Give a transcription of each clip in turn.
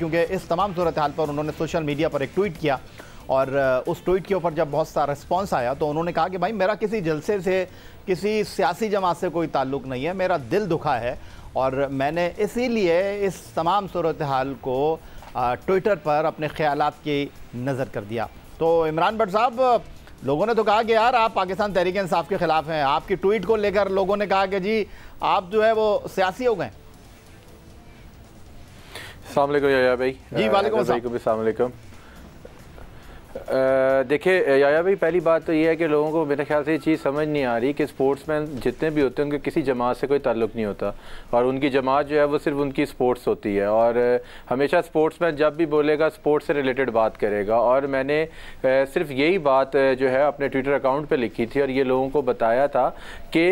क्योंकि इस तमाम सूरत हाल पर उन्होंने सोशल मीडिया पर एक ट्वीट किया और उस ट्वीट के ऊपर जब बहुत सा रिस्पॉन्स आया तो उन्होंने कहा कि भाई मेरा किसी जलसे से किसी सियासी जमात से कोई ताल्लुक नहीं है मेरा दिल दुखा है और मैंने इसीलिए इस तमाम सूरत हाल को ट्विटर पर अपने ख्याल की नज़र कर दिया तो इमरान भट्ट साहब लोगों ने तो कहा कि यार आप पाकिस्तान तहरीक इंसाफ के ख़िलाफ़ हैं आपकी ट्वीट को लेकर लोगों ने कहा कि जी आप जो है वो सियासी हो गए सलाम uh, या भाई जी वालेकुम देखिए याया भाई पहली बात तो ये है कि लोगों को मेरे ख्याल से ये चीज़ समझ नहीं आ रही कि स्पोर्ट्स मैन जितने भी होते हैं उनके किसी जमात से कोई ताल्लुक नहीं होता और उनकी जमात जो है वो सिर्फ उनकी स्पोर्ट्स होती है और हमेशा स्पोर्ट्स मैन जब भी बोलेगा स्पोर्ट्स से रिलेटेड बात करेगा और मैंने सिर्फ यही बात जो है अपने ट्विटर अकाउंट पर लिखी थी और ये लोगों को बताया था कि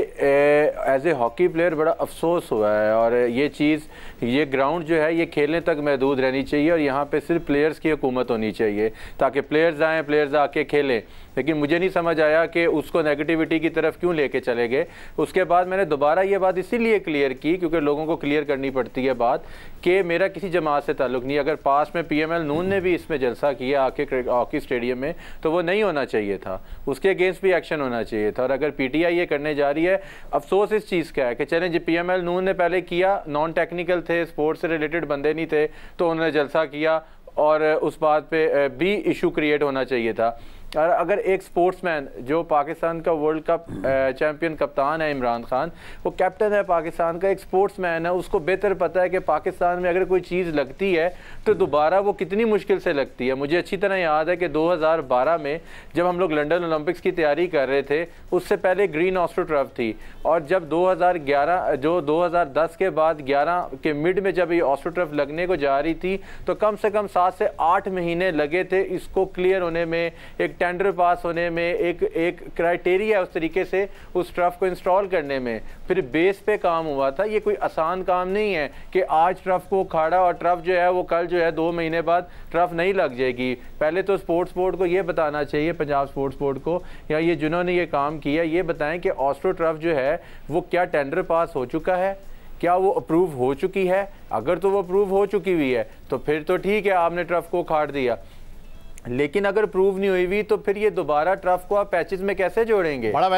एज ए हॉकी प्लेयर बड़ा अफसोस हुआ है और ये चीज़ ये ग्राउंड जो है ये खेलने तक महदूद रहनी चाहिए और यहाँ पर सिर्फ प्लेयर्स की हुकूमत होनी चाहिए ताकि प्लेयर्स चाहें प्लेयर्स आके खेलें लेकिन मुझे नहीं समझ आया कि उसको नेगेटिविटी की तरफ क्यों लेके चले गए उसके बाद मैंने दोबारा ये बात इसीलिए क्लियर की क्योंकि लोगों को क्लियर करनी पड़ती है बात कि मेरा किसी जमात से ताल्लुक नहीं अगर पास में पीएमएल नून ने भी इसमें जलसा किया आके हॉकी स्टेडियम में तो वो नहीं होना चाहिए था उसके अगेंस्ट भी एक्शन होना चाहिए था और अगर पीटीआई ये करने जा रही है अफसोस इस चीज़ का है कि चलें जी पीएमएल नून ने पहले किया नॉन टेक्निकल थे स्पोर्ट्स से रिलेटेड बंदे नहीं थे तो उन्होंने जलसा किया और उस बात पे भी इशू क्रिएट होना चाहिए था और अगर एक स्पोर्ट्समैन जो पाकिस्तान का वर्ल्ड कप चैम्पियन कप्तान है इमरान खान वो कैप्टन है पाकिस्तान का एक स्पोर्ट्समैन है उसको बेहतर पता है कि पाकिस्तान में अगर कोई चीज़ लगती है तो दोबारा वो कितनी मुश्किल से लगती है मुझे अच्छी तरह याद है कि 2012 में जब हम लोग लंडन ओलंपिक्स की तैयारी कर रहे थे उससे पहले ग्रीन ऑस्ट्रोट्रफ थी और जब ग्यारह जो दस के बाद ग्यारह के मिड में जब ये ऑस्ट्रोट्रफ लगने को जा रही थी तो कम से कम सात से आठ महीने लगे थे इसको क्लियर होने में एक टेंडर पास होने में एक एक क्राइटेरिया उस तरीके से उस ट्रफ को इंस्टॉल करने में फिर बेस पे काम हुआ था ये कोई आसान काम नहीं है कि आज ट्रफ को उखाड़ा और ट्रफ जो है वो कल जो है दो महीने बाद ट्रफ नहीं लग जाएगी पहले तो स्पोर्ट्स बोर्ड को ये बताना चाहिए पंजाब स्पोर्ट्स बोर्ड को या ये जिन्होंने ये काम किया ये बताएं कि ऑस्ट्रो ट्रफ जो है वो क्या टेंडर पास हो चुका है क्या वो अप्रूव हो चुकी है अगर तो वो अप्रूव हो चुकी हुई है तो फिर तो ठीक है आपने ट्रफ को खाड़ दिया लेकिन अगर प्रूव नहीं हुई हुई तो फिर ये दोबारा ट्रफ को आप पैचेज में कैसे जोड़ेंगे